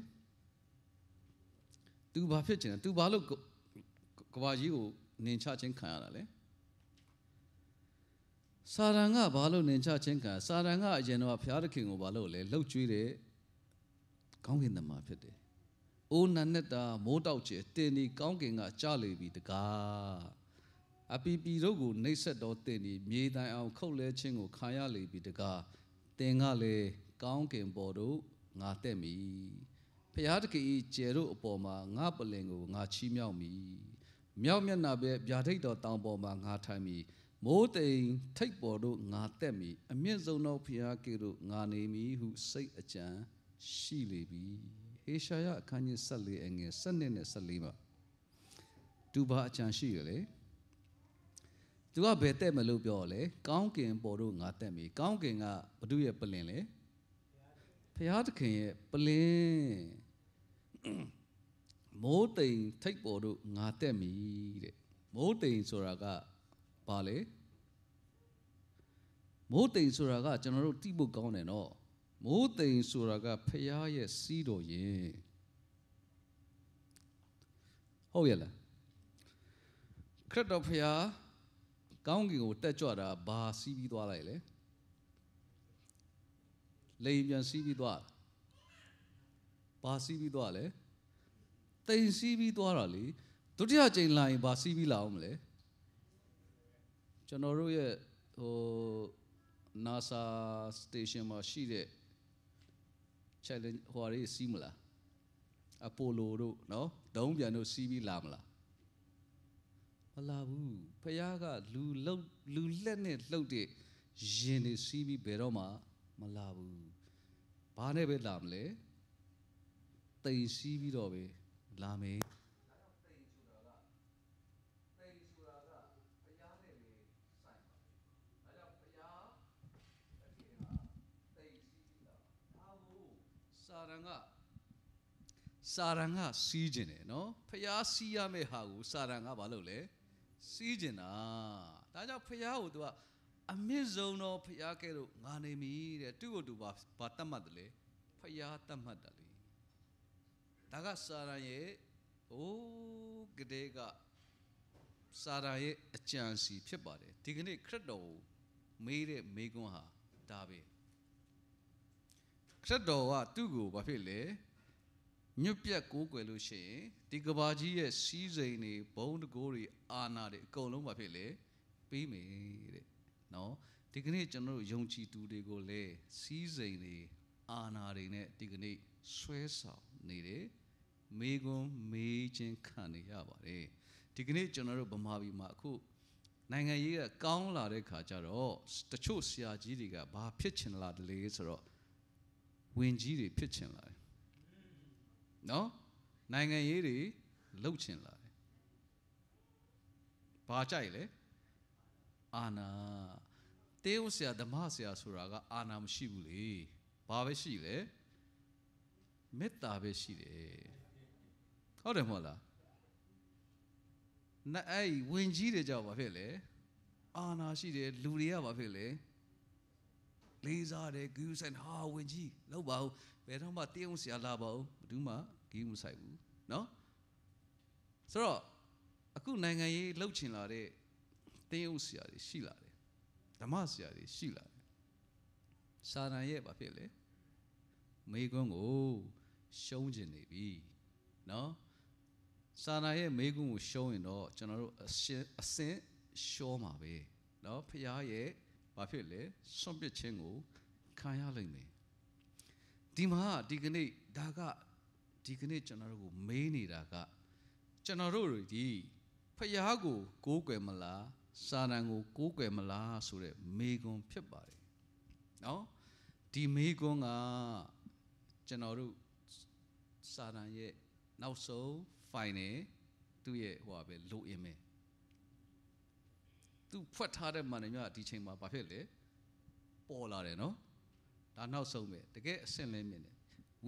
သူဘာဖြစ်ချင်တာသူဘာလို့ကဘာကြီးကိုနင်ချခြင်းခံရတာလဲစာရန်ကဘာလို့နင်ချခြင်းခံစာရန်ကအရင်တော့ဘုရားသခင်ကိုဘာလို့လဲလှုပ်ကြွေးတယ်ကောင်းကင်သမားဖြစ်တယ်အိုးနန်နဲ့တာမိုးတောက်ကျဲတင်ဒီကောင်းကင်ကကြလေပြီတကားအပီပီတို့ကိုနှိပ်ဆက်တော်တင်ဒီမြေတိုင်အောင်ခုတ်လဲခြင်းကိုခံရလေပြီတကားတင်ကလည်းကောင်းကင်ပေါ်တို့ငါတက်မိဖျားတကီကျဲတို့အပေါ်မှာငါပလင်ကိုငါချီးမြှောက်မိမြောက်မျက်နာပဲဗျာဒိတ်တော်တောင်ပေါ်မှာငါထိုင်မိမိုးတိမ်ထိတ်ပေါ်တို့ငါတက်မိအမြင့်ဆုံးသောဖျားကေတို့ငါနေမိဟုစိတ်အကြံရှိလေပြီဟေရှာယအခန်းကြီး14အငယ်7နဲ့14မှာသူဘာအကြံရှိရလဲသူကဘယ်တဲ့မလို့ပြောလဲကောင်းကင်ပေါ်တို့ငါတက်ပြီကောင်းကင်ကဘုသူ့ရဲ့ပလင်လေဖျားသခင်ရဲ့ပလင်မိုးတိမ်ထိတ်ပေါ်တို့ငါတက်ပြီတဲ့မိုးတိမ်ဆိုတာကဘာလဲမိုးတိမ်ဆိုတာကကျွန်တော်တို့တိဖို့ကောင်းတယ်နော်မိုးတိမ်ဆိုတာကဖျားရဲ့စီးတော်ရင်ဟုတ်ရဲ့လားခရစ်တော်ဖျားကောင်းကင်ကို တက်ကြွတာဘာစီးပြီးသွားလိုက်လဲလိန်ပြန်စီးပြီးသွားဘာစီးပြီးသွားလဲတိမ်စီးပြီးသွားတာလေဒုတိယကြိမ်လာရင်ဘာစီးပြီးလာအောင်မလဲကျွန်တော်တို့ရဲ့ဟို NASA station မှာရှိတဲ့ challenge ဟိုရေးစီးမလားအပိုလိုတို့နော်ဒုံးပြန်တို့စီးပြီးလာမလားမလာဘူးဖះကလူလှုပ်လူလက်နဲ့လှုပ်တဲ့ရင်တွေစီးပြီးဘယ်တော့မှမလာဘူးဘာနဲ့ပဲလာမလဲတိမ်စီးပြီးတော့ပဲလာမယ်စာရန်ကစီးကျင်တယ်နော်ဖျားစီးရမယ့်ဟာကိုစာရန်ကဘာလုပ်လဲစီးကျင်တာဒါကြောင့်ဖျားကိုသူကအမြင့်ဆုံးသောဖျားကဲလို့ငါနေမိတဲ့သူ့ကိုသူဘာဘာတတ်မှတ်တယ်လဲဖျားတတ်မှတ်တယ်လေဒါကစာရန်ရဲ့အိုးကတဲ့ကစာရန်ရဲ့အကြံစီဖြစ်ပါတယ်ဒီကနေ့ခရစ်တော်ကိုမေးတဲ့မေးခွန်းဟာဒါပဲခရစ်တော်ကသူ့ကိုဘာဖြစ်လဲညွတ်ပြက်ကိုးကွယ်လို့ရှိရင်ဒီကဘာကြီးရဲ့စီးစိမ်တွေဘုံတကိုးတွေအာနာတွေအကုန်လုံးပါဖြစ်လေပြီးမယ်တဲ့နော်ဒီကနေ့ကျွန်တော်တို့ယုံကြည်သူတွေကိုလည်းစီးစိမ်တွေအာနာတွေနဲ့ဒီကနေ့ဆွဲဆောင်နေတယ်မေကွန်းမေးခြင်းခံနေရပါတယ်ဒီကနေ့ကျွန်တော်တို့ဗမာပြည်မှာအခုနိုင်ငံရေးကကောင်းလာတဲ့ခါကျတော့တချို့ဆရာကြီးတွေကဘာဖြစ်ချင်လာတယ်လေဆိုတော့ဝင်ကြီးတွေဖြစ်ချင်လာတယ်နော်နိုင်ငံရေးတွေလှုပ်ချင်လာတယ်ဘာကြိုက်လဲအာနာတေးဥဆရာဓမ္မဆရာဆိုတာက အာနာမရှိဘူးလေဘာပဲရှိလဲမေတ္တာပဲရှိတယ်ဟုတ်တယ်မဟုတ်လားနဲ့အဲ့ဝင်ကြီးတွေကြောက်ဘာဖြစ်လဲအာနာရှိတယ်လူတွေကဘာဖြစ်လဲလေးစားတယ်ဂူးဆန်ဟာဝင်ကြီးလောက်ပါဦးဘယ်တော့မှတေးအောင်ဆရာလာပါဦးဘယ်သူမှဂီးမဆိုင်ဘူးเนาะဆိုတော့အခုနိုင်ငံရေးလှုပ်ချင်လာတဲ့တေးအောင်ဆရာတွေရှိလာတယ်ဓမ္မဆရာတွေရှိလာတယ်စာရန်ရဲ့ဘာဖြစ်လဲမေကွန်းကိုရှုံးကျင်နေပြီเนาะစာနာရဲ့မေကွန်းကိုရှုံးရင်တော့ကျွန်တော်တို့အစင်အစင်ရှောမှာပဲเนาะဖရားရဲ့ဘာဖြစ်လဲစွန့်ပစ်ခြင်းကိုခံရလိမ့်မယ်ဒီမှာဒီကနေ့ဒါကဒီကနေ့ကျွန်တော်တို့ကိုမေးနေတာကကျွန်တော်တို့ဒီဖယားကိုကိုးကွယ်မလားစာတန်ကိုကိုးကွယ်မလားဆိုတဲ့မေးခွန်းဖြစ်ပါတယ်နော်ဒီမေးခွန်းကကျွန်တော်တို့စာတန်ရဲ့နောက်ဆုံး final သူ့ရဲ့ဟိုပါပဲလိုအင်မယ်သူဖွက်ထားတဲ့မန်နေမြဒီချိန်မှာဘာဖြစ်လဲပေါ်လာတယ်နော်ဒါနောက်ဆုံးပဲတကယ်အဆင့်လင်းမြင်တယ်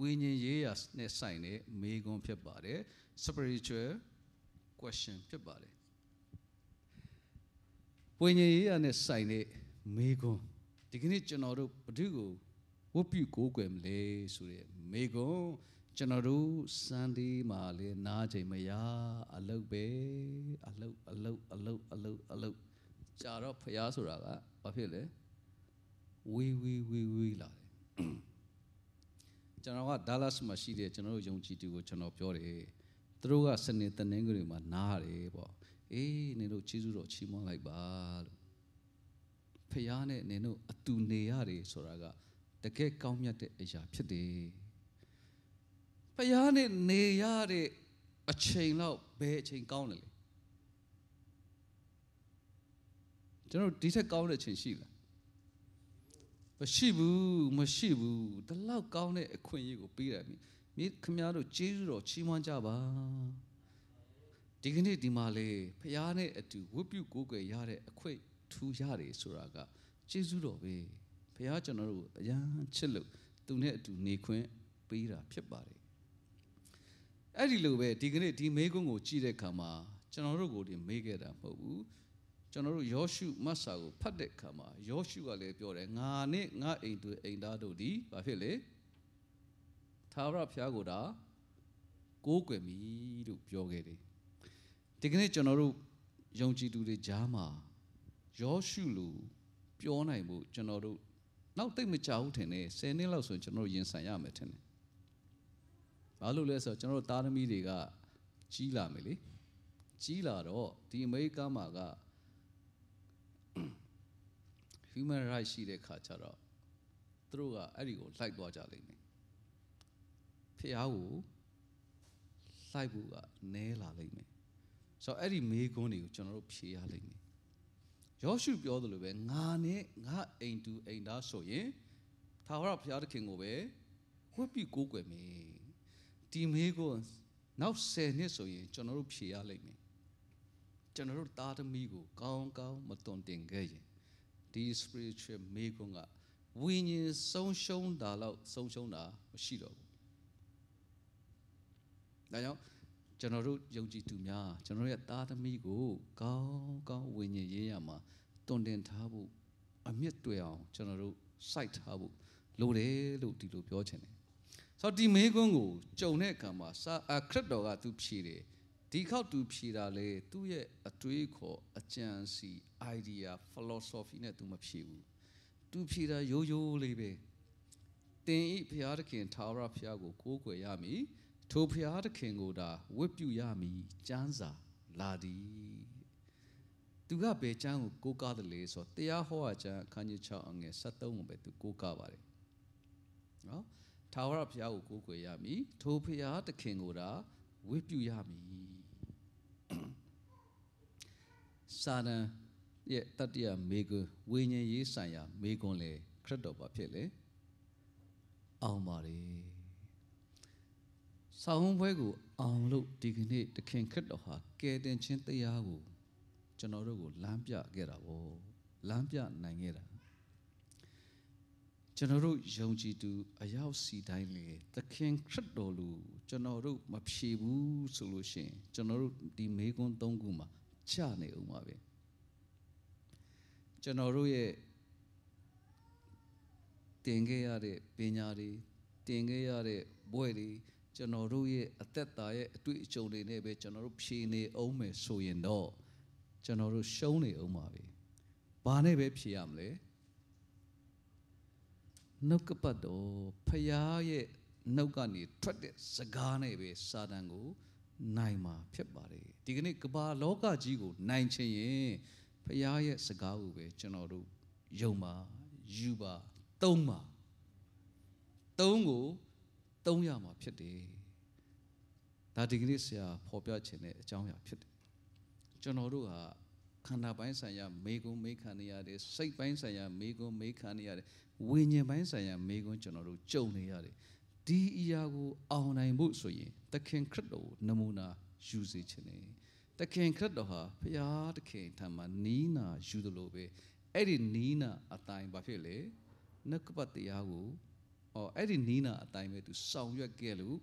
ဝိညာဉ်ရေးရာနဲ့ဆိုင်တဲ့မေးခွန်းဖြစ်ပါတယ် spiritual question ဖြစ်ပါတယ်ဝိညာဉ်ရေးရာနဲ့ဆိုင်တဲ့မေးခွန်းဒီကနေ့ကျွန်တော်တို့ဘုဒ္ဓကိုဝတ်ပြုကိုးကွယ်မလဲဆိုတဲ့မေးခွန်းကျွန်တော်တို့စန်ဒီမှာလေနားချိန်မရအလုတ်ပဲအလုတ်အလုတ်အလုတ်အလုတ်အလုတ်ကြာတော့ဖျားဆိုတာကဘာဖြစ်လဲဝီဝီဝီဝီလာကျွန်တော်ကဒါလတ်မှာရှိတဲ့ကျွန်တော်တို့ယုံကြည်သူကိုကျွန်တော်ပြောတယ်သူတို့ကစနေတနင်္ဂနွေမှာနားရတယ်ပေါ့အေးနေတို့ခြေဆုတော်ချီးမွမ်းလိုက်ပါလို့ဖះနဲ့နေတို့အတူနေရတယ်ဆိုတာကတကယ်ကောင်းမြတ်တဲ့အရာဖြစ်တယ်ဖះနဲ့နေရတဲ့အချိန်လောက်ဘယ်အချိန်ကောင်းတယ်လဲကျွန်တော်ဒီထက်ကောင်းတဲ့အချိန်ရှိလားမရှိဘူးမရှိဘူးဒီလောက်ကောင်းတဲ့အခွင့်အရေးကိုပေးတယ်မြေခမည်းတော်ကျေးဇူးတော်ချီးမွမ်းကြပါဒီကနေ့ဒီမှာလေဖះနဲ့အတူဝတ်ပြုကိုးကွယ်ရတဲ့အခွင့်ထူရတယ်ဆိုတာကကျေးဇူးတော်ပဲဖះကျွန်တော်တို့အရန်ချစ်လို့သူနဲ့အတူနေခွင့်ပေးတာဖြစ်ပါတယ်အဲ့ဒီလိုပဲဒီကနေ့ဒီမေးခွန်းကိုကြည့်တဲ့အခါမှာကျွန်တော်တို့ကိုဒီမေးခဲ့တာမဟုတ်ဘူးကျွန်တော်တို့ယောရှုမတ်စာကိုဖတ်တဲ့အခါမှာယောရှုကလည်းပြောတယ်ငါနဲ့ငါအိမ်သူအိမ်သားတို့သည်ဘာဖြစ်လဲသာဝရဘုရားကိုဒါကိုးကွယ်မိလို့ပြောခဲ့တယ်ဒီကနေ့ကျွန်တော်တို့ယုံကြည်သူတွေကြားမှာယောရှုလိုပြောနိုင်ဖို့ကျွန်တော်တို့နောက်တိတ်မကြဘူးထင်တယ်10နှစ်လောက်ဆိုရင်ကျွန်တော်တို့ရင်ဆိုင်ရမယ်ထင်တယ်ဘာလို့လဲဆိုတော့ကျွန်တော်တို့သားသမီးတွေကကြီးလာမယ်လေကြီးလာတော့ဒီအမေရိကမှာက human right ရှိတဲ့ခါကျတော့သူတို့ကအဲ့ဒီကိုလိုက်သွားကြလိမ့်မယ်ဖះကိုလိုက်ဖို့ကနဲလာလိမ့်မယ်ဆိုတော့အဲ့ဒီမေးခွန်းတွေကိုကျွန်တော်တို့ဖြေရလိမ့်မယ်ယောရှုပြောသလိုပဲငါနဲ့ငါအိမ်တူအိမ်သားဆိုရင်သာဝရဘုရားသခင်ကိုပဲဝတ်ပြီးကိုးကွယ်မယ်ဒီမေးကိုနောက်10နှစ်ဆိုရင်ကျွန်တော်တို့ဖြေရလိမ့်မယ်ကျွန်တော်တို့တားသမီးကိုကောင်းကောင်းမတွန်တင်ခဲ့ရင်ဒီ spiritual မေခွန်းကဝိညာဉ်ဆုံးရှုံးတာလောက်ဆုံးရှုံးတာမရှိတော့ဘူး။ဒါကြောင့်ကျွန်တော်တို့ယုံကြည်သူများကျွန်တော်ရဲ့သားသမီးကို ကောင်းကောင်းဝိညာဉ်ရေးရမှာတွင်တင်ထားဖို့အမြင့်တွေ့အောင်ကျွန်တော်တို့စိုက်ထားဖို့လိုတယ်လို့ဒီလိုပြောချင်တယ်။ဆိုတော့ဒီမေခွန်းကိုကြုံတဲ့အခါမှာစာအခရစ်တော်ကသူဖြေတယ်။ဒီခေါက်သူဖြေတာလေသူ့ရဲ့အတွေးခေါ်အကြံစီ idea philosophy နဲ့သူမဖြေဘူးသူဖြေတာရိုးရိုးလေးပဲတင်ဤဘုရားသခင်သာဝရဘုရားကိုကိုးကွယ်ရမည်ထိုဘုရားသခင်ကိုဒါဝတ်ပြုရမည်ကျမ်းစာလာသည်သူကဘယ်ကျမ်းကိုကိုးကားတယ်လဲဆိုတော့တရားဟောတာကျမ်းအခန်းကြီး6အငယ်73ကိုပဲသူကိုးကားပါတယ်နော်သာဝရဘုရားကိုကိုးကွယ်ရမည်ထိုဘုရားသခင်ကိုဒါဝတ်ပြုရမည်စာတန်ရဲ့တတ္တိယမေကွန်းဝိညာဉ်ရေးဆိုင်ရာမေကွန်းလေခရစ်တော်ပါဖြစ်လေအောင်ပါလေဆောင်းဘွဲကိုအောင်လို့ဒီကနေ့တခင်ခရစ်တော်ဟာကယ်တင်ခြင်းတရားကိုကျွန်တော်တို့ကိုလမ်းပြခဲ့တာဗောလမ်းပြနိုင်ခဲ့တာကျွန်တော်တို့ယုံကြည်သူအယောက်စီတိုင်းလေသခင်ခရစ်တော်လူကျွန်တော်တို့မဖြေဘူးဆိုလို့ရှိရင်ကျွန်တော်တို့ဒီမေကွန်း၃ခုမှာကြနေဦးမှာပဲကျွန်တော်တို့ရဲ့တင်ခဲ့ရတဲ့ပညာတွေတင်ခဲ့ရတဲ့ဘွဲ့တွေကျွန်တော်တို့ရဲ့အသက်တာရဲ့အတွေ့အကြုံတွေနဲ့ပဲကျွန်တော်တို့ဖြေနေအောင်မယ်ဆိုရင်တော့ကျွန်တော်တို့ရှုံးနေအောင်ပါပဲ။ဘာနဲ့ပဲဖြေရမလဲ။နှုတ်ကပတ်တော်ဖရာရဲ့နှုတ်ကနေထွက်တဲ့စကားနဲ့ပဲစာတန်ကိုနိုင်မှာဖြစ်ပါတယ်ဒီကနေ့ကမ္ဘာလောကကြီးကို နိုင်ခြင်းရင်ဖရာရဲ့စကားကိုပဲကျွန်တော်တို့ယုံပါယူပါသုံးပါသုံးကို သုံးရမှာဖြစ်တယ်ဒါဒီကနေ့ဆရာဖော်ပြခြင်းတဲ့အကြောင်းအရာဖြစ်တယ်ကျွန်တော်တို့ကခန္ဓာပိုင်းဆိုင်ရာမေကုံမေခံနေရတယ်စိတ်ပိုင်းဆိုင်ရာမေကုံမေခံနေရတယ်ဝိညာဉ်ပိုင်းဆိုင်ရာမေကုံကျွန်တော်တို့ကြုံနေရတယ်ဒီအရာကိုအောင်နိုင်ဖို့ဆိုရင်သခင်ခရစ်တော်ကိုနမူနာယူစေခြင်းနဲ့သခင်ခရစ်တော်ဟာဖရာသခင်ထံမှာနီးနာယူသလိုပဲအဲ့ဒီနီးနာအတိုင်းဘာဖြစ်လဲနှုတ်ကပတ်တရားကိုအော်အဲ့ဒီနီးနာအတိုင်းပဲသူဆောင်ရွက်ခဲ့လို့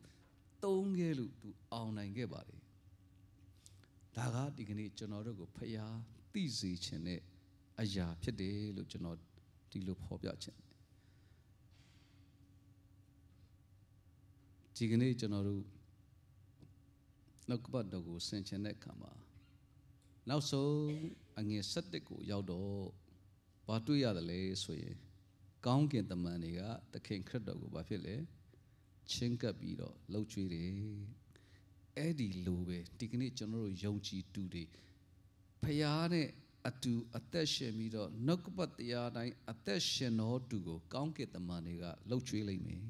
တုံးခဲ့လို့သူအောင်နိုင်ခဲ့ပါလေဒါကဒီကနေ့ကျွန်တော်တို့ကိုဖရာသိစေခြင်းနဲ့အရာဖြစ်တယ်လို့ကျွန်တော်ဒီလိုဖော်ပြခြင်းဒီကနေ့ကျွန်တော်တို့နောက်ကပတ်တော်ကိုဆင်ခြင်တဲ့အခါမှာနောက်ဆုံးအငယ်7ကိုရောက်တော့ဘာတွေ့ရတယ်လဲဆိုရင်ကောင်းကင်တမန်တွေကသခင်ခရစ်တော်ကိုဘာဖြစ်လဲချင်းကပ်ပြီးတော့လှုပ်ကြွေးတယ်အဲ့ဒီလိုပဲဒီကနေ့ကျွန်တော်တို့ယုံကြည်သူတွေဖျားတဲ့အတူအသက်ရှင်ပြီးတော့နှုတ်ကပတ်တရားတိုင်းအသက်ရှင်တော်သူကိုကောင်းကင်တမန်တွေကလှုပ်ကြွေးလိမ့်မယ်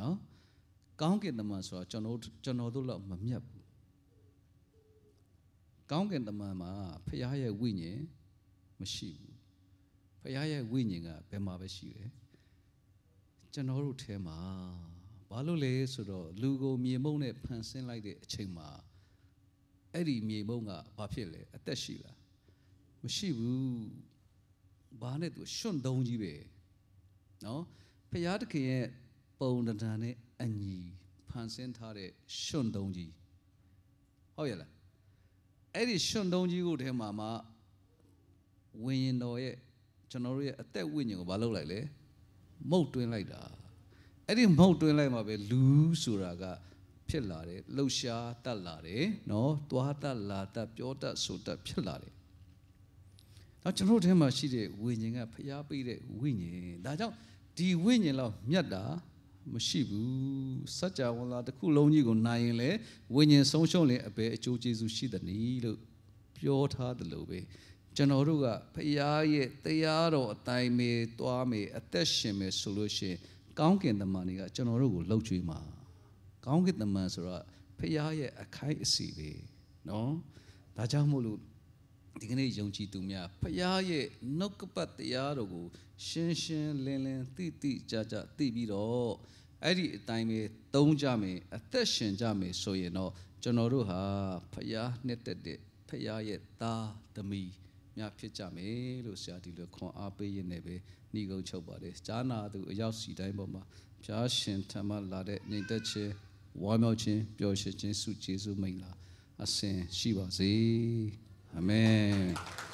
နော်ကောင်းကင်တမန်ဆိုတာကျွန်တော်ကျွန်တော်တို့လောက်မမြတ်ဘူးကောင်းကင်တမန်မှာဖခင်ရဲ့ဝိညာဉ်မရှိဘူးဖခင်ရဲ့ဝိညာဉ်ကဘယ်မှာပဲရှိတယ်ကျွန်တော်တို့ထဲမှာဘာလို့လဲဆိုတော့လူကိုမြေမုံနဲ့ဖန်ဆင်းလိုက်တဲ့အချိန်မှာအဲ့ဒီမြေမုံကဘာဖြစ်လဲအသက်ရှိလားမရှိဘူးဘာနဲ့သူရွှွန့်တုံးကြီးပဲနော်ဖခင်တခင်ရဲ့ပုံတဏနဲ့အညီဖန်ဆင်းထားတဲ့ရွှွန်တုံးကြီးဟုတ်ရဲ့လားအဲ့ဒီရွှွန်တုံးကြီးကိုထဲမှာမှဝိညာဉ်တော်ရဲ့ကျွန်တော်တို့ရဲ့အသက်ဝိညာဉ်ကိုမလုပ်လိုက်လေမုတ်တွင်းလိုက်တာအဲ့ဒီမုတ်တွင်းလိုက်မှာပဲလူဆိုတာကဖြစ်လာတယ်လှုပ်ရှားတတ်လာတယ်နော်သွားတတ်လာတတ်ပြောတတ်ဆိုတတ်ဖြစ်လာတယ်နောက်ကျွန်တော်တို့ထဲမှာရှိတဲ့ဝိညာဉ်ကဖျားပေးတဲ့ဝိညာဉ်ဒါကြောင့်ဒီဝိညာဉ်လောက်မြတ်တာမရှိဘူးစัจ java လာတစ်ခုလုံးကြီးကိုနိုင်ရင်လေဝိညာဉ်ဆုံးရှုံးရင်အဘယ်အကျိုးကျေးဇူးရှိသနည်းလို့ပြောထားတယ်လို့ပဲကျွန်တော်တို့ကဖရာရဲ့တရားတော်အတိုင်းပဲသွားမယ်အသက်ရှင်မယ်ဆိုလို့ရှိရင်ကောင်းကင်တမန်တွေကကျွန်တော်တို့ကိုလှုပ်ကြွေးမှာကောင်းကင်တမန်ဆိုတော့ဖရာရဲ့အခိုက်အစီပဲเนาะဒါကြောင့်မို့လို့ဒီကနေ့ယုံကြည်သူများဖရာရဲ့နှုတ်ကပတ်တရားတော်ကိုရှင်းရှင်းလင်းလင်းတိတိကျကျသိပြီးတော့အဲ့ဒီအတိုင်းပဲသုံးကြမယ်အသက်ရှင်ကြမယ်ဆိုရင်တော့ကျွန်တော်တို့ဟာဖရာနှစ်သက်တဲ့ဖရာရဲ့သားသမီးများဖြစ်ကြမယ်လို့ဆရာဒီလိုခွန်အားပေးရင်းနဲ့ပဲနှီးကုန်းချုပ်ပါတယ်ဈာနာသူအရောက်စီတိုင်းပေါ်မှာဖျားရှင်ထမလာတဲ့နေသက်ခြင်းဝါမြောက်ခြင်းပျော်ရွှင်ခြင်းစုကျေးဇူးမိန်လာအစဉ်ရှိပါစေအာမင်